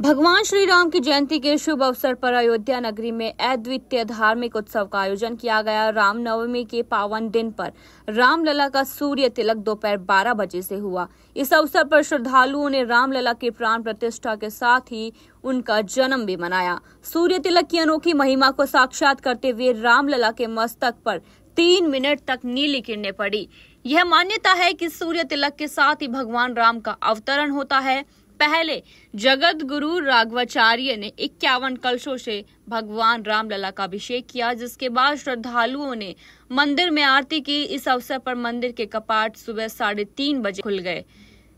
भगवान श्री राम की जयंती के शुभ अवसर पर अयोध्या नगरी में अद्वितीय धार्मिक उत्सव का आयोजन किया गया रामनवमी के पावन दिन पर रामलला का सूर्य तिलक दोपहर बारह बजे से हुआ इस अवसर पर श्रद्धालुओं ने रामलला की प्राण प्रतिष्ठा के साथ ही उनका जन्म भी मनाया सूर्य तिलक की अनोखी महिमा को साक्षात करते हुए रामलला के मस्तक पर तीन मिनट तक नीली किरणें पड़ी यह मान्यता है कि सूर्य तिलक के साथ ही भगवान राम का अवतरण होता है पहले जगत गुरु राघवाचार्य ने इक्यावन कलशों से भगवान रामलला का अभिषेक किया जिसके बाद श्रद्धालुओं ने मंदिर में आरती की इस अवसर पर मंदिर के कपाट सुबह साढ़े तीन बजे खुल गए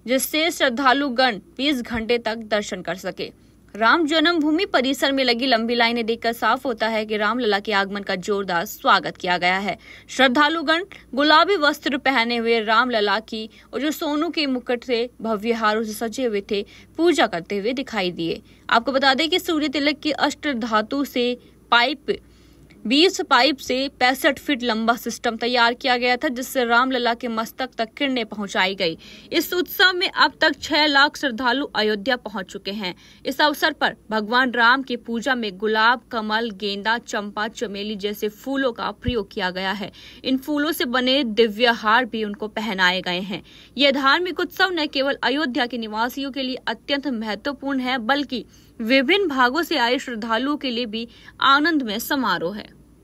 जिससे श्रद्धालुगण 20 घंटे तक दर्शन कर सके राम जन्मभूमि परिसर में लगी लंबी लाइनें देखकर साफ होता है कि रामलला के आगमन का जोरदार स्वागत किया गया है श्रद्धालुगण गुलाबी वस्त्र पहने हुए रामलला की और जो सोनू के मुकट से भव्य हारों से सजे हुए थे पूजा करते हुए दिखाई दिए आपको बता दें कि सूर्य तिलक की अष्ट धातु से पाइप बीस पाइप से पैंसठ फीट लंबा सिस्टम तैयार किया गया था जिससे रामलला के मस्तक तक किरणें पहुंचाई गई इस उत्सव में अब तक छह लाख श्रद्धालु अयोध्या पहुंच चुके हैं इस अवसर पर भगवान राम की पूजा में गुलाब कमल गेंदा चंपा चमेली जैसे फूलों का प्रयोग किया गया है इन फूलों से बने दिव्य हार भी उनको पहनाए गए हैं यह धार्मिक उत्सव न केवल अयोध्या के निवासियों के लिए अत्यंत महत्वपूर्ण है बल्कि विभिन्न भागों से आए श्रद्धालुओं के लिए भी आनंद में समारोह है